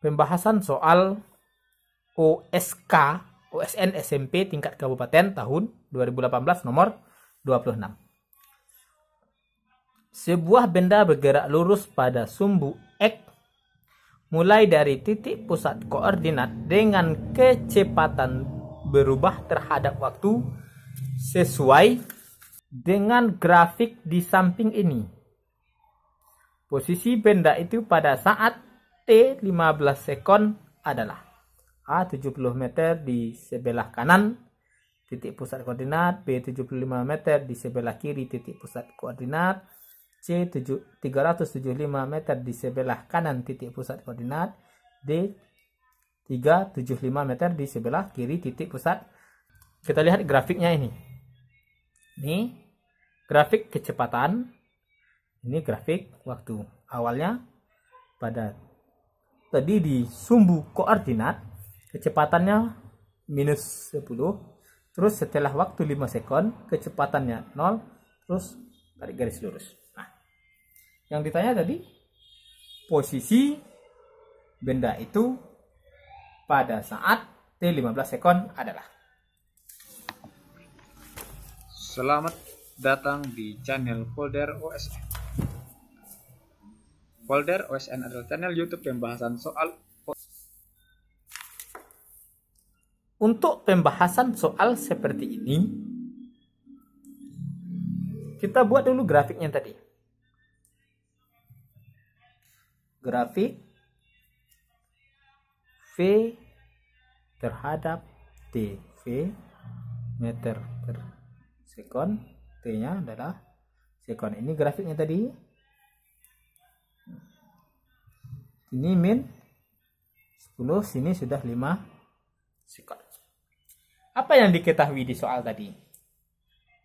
pembahasan soal OSK OSN SMP tingkat kabupaten tahun 2018 nomor 26. Sebuah benda bergerak lurus pada sumbu X mulai dari titik pusat koordinat dengan kecepatan berubah terhadap waktu sesuai dengan grafik di samping ini. Posisi benda itu pada saat T 15 sekon adalah A 70 meter di sebelah kanan titik pusat koordinat, B 75 meter di sebelah kiri titik pusat koordinat, C 7, 375 meter di sebelah kanan titik pusat koordinat, D 375 meter di sebelah kiri titik pusat. Kita lihat grafiknya ini. Ini grafik kecepatan, ini grafik waktu. Awalnya pada tadi di sumbu koordinat kecepatannya minus 10 terus setelah waktu 5 second kecepatannya 0 terus tarik garis lurus nah yang ditanya tadi posisi benda itu pada saat T15 second adalah Selamat datang di channel folder OSM Folder OSN adalah channel YouTube pembahasan soal Untuk pembahasan soal seperti ini, kita buat dulu grafiknya tadi. Grafik V terhadap T. V meter per sekon. T-nya adalah sekon. Ini grafiknya tadi sini min 10 sini sudah 5 sekon apa yang diketahui di soal tadi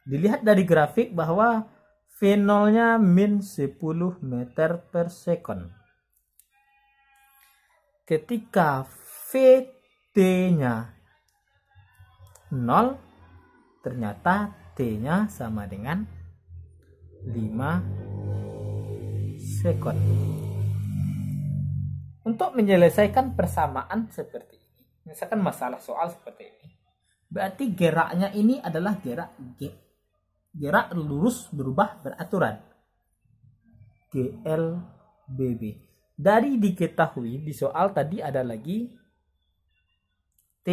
dilihat dari grafik bahwa V0-nya min 10 meter per second ketika VT-nya 0 ternyata T-nya sama dengan 5 second untuk menyelesaikan persamaan seperti ini misalkan masalah soal seperti ini berarti geraknya ini adalah gerak G gerak lurus berubah beraturan GLBB dari diketahui di soal tadi ada lagi T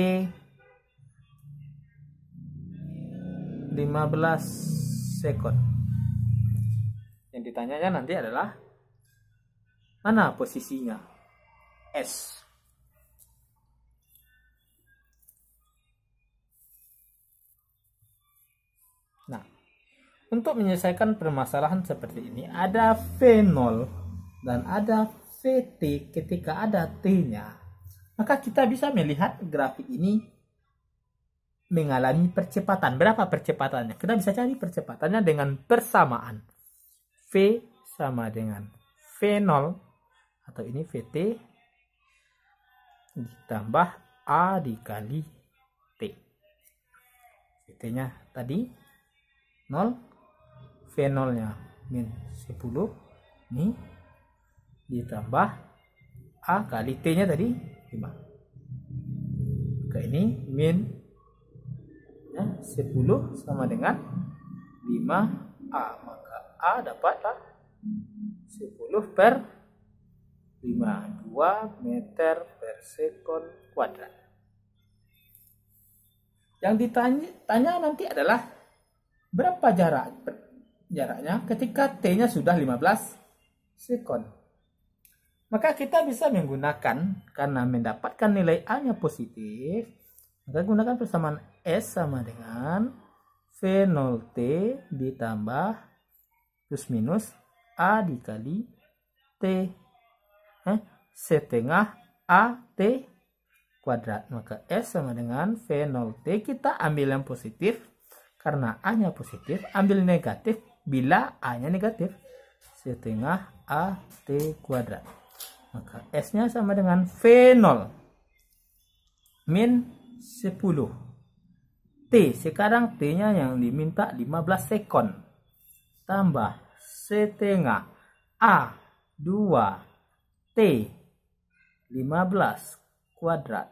15 sekon yang ditanyanya nanti adalah mana posisinya S. Nah, untuk menyelesaikan permasalahan seperti ini, ada V0 dan ada VT ketika ada T-nya. Maka kita bisa melihat grafik ini mengalami percepatan. Berapa percepatannya? Kita bisa cari percepatannya dengan persamaan. V sama dengan V0 atau ini VT ditambah A dikali T. T-nya tadi 0, V0-nya min 10, ini ditambah A kali T-nya tadi 5. Maka ini min ya, 10 sama dengan 5A. Maka A dapatlah 10 per 52 meter per sekon kuadrat. Yang ditanya nanti adalah berapa jarak jaraknya ketika t-nya sudah 15 sekon. Maka kita bisa menggunakan karena mendapatkan nilai a-nya positif, maka gunakan persamaan s sama dengan v0t ditambah plus minus a dikali t eh, setengah AT kuadrat. Maka S sama dengan V0T. Kita ambil yang positif karena A-nya positif. Ambil negatif bila A-nya negatif. Setengah AT kuadrat. Maka S-nya sama dengan V0 min 10. T. Sekarang T-nya yang diminta 15 sekon. Tambah setengah A 2 T 15 kuadrat.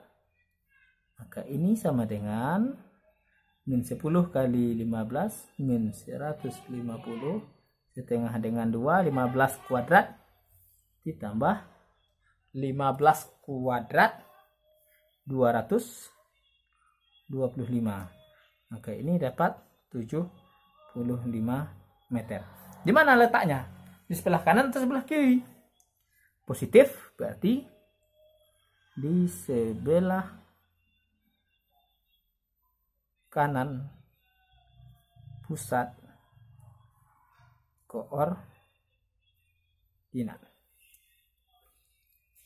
Maka ini sama dengan min 10 kali 15 min 150 setengah dengan 2 15 kuadrat ditambah 15 kuadrat 225 maka ini dapat 75 meter di mana letaknya di sebelah kanan atau sebelah kiri positif berarti di sebelah kanan pusat koordinat.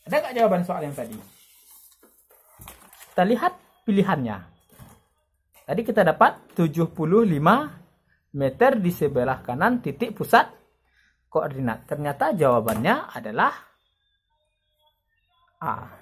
Ada nggak jawaban soal yang tadi? Kita lihat pilihannya. Tadi kita dapat 75 meter di sebelah kanan titik pusat koordinat. Ternyata jawabannya adalah 啊。